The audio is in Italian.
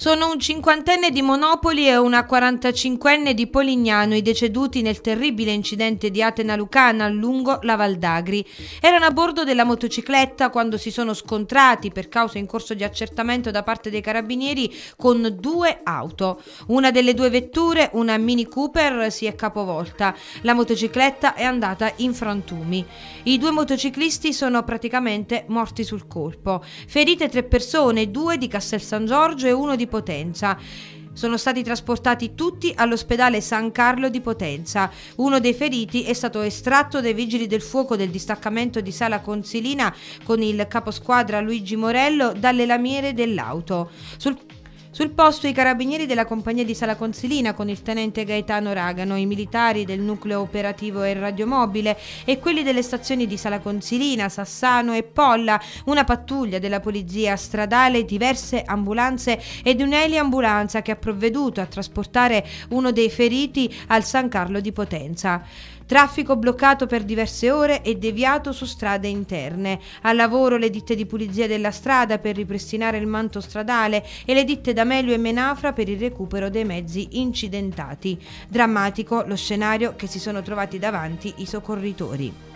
Sono un cinquantenne di Monopoli e una quarantacinquenne di Polignano i deceduti nel terribile incidente di Atena Lucana lungo la Valdagri. Erano a bordo della motocicletta quando si sono scontrati per causa in corso di accertamento da parte dei carabinieri con due auto. Una delle due vetture, una Mini Cooper, si è capovolta. La motocicletta è andata in frantumi. I due motociclisti sono praticamente morti sul colpo. Ferite tre persone, due di Castel San Giorgio e uno 1 di Potenza. Sono stati trasportati tutti all'ospedale San Carlo di Potenza. Uno dei feriti è stato estratto dai vigili del fuoco del distaccamento di Sala Consilina con il caposquadra Luigi Morello dalle lamiere dell'auto. Sul sul posto i carabinieri della compagnia di Sala Consilina con il tenente Gaetano Ragano, i militari del nucleo operativo e radiomobile e quelli delle stazioni di Sala Consilina, Sassano e Polla, una pattuglia della polizia stradale, diverse ambulanze ed un'eliambulanza che ha provveduto a trasportare uno dei feriti al San Carlo di Potenza. Traffico bloccato per diverse ore e deviato su strade interne. Al lavoro le ditte di pulizia della strada per ripristinare il manto stradale e le ditte da D'Amelio e Menafra per il recupero dei mezzi incidentati. Drammatico lo scenario che si sono trovati davanti i soccorritori.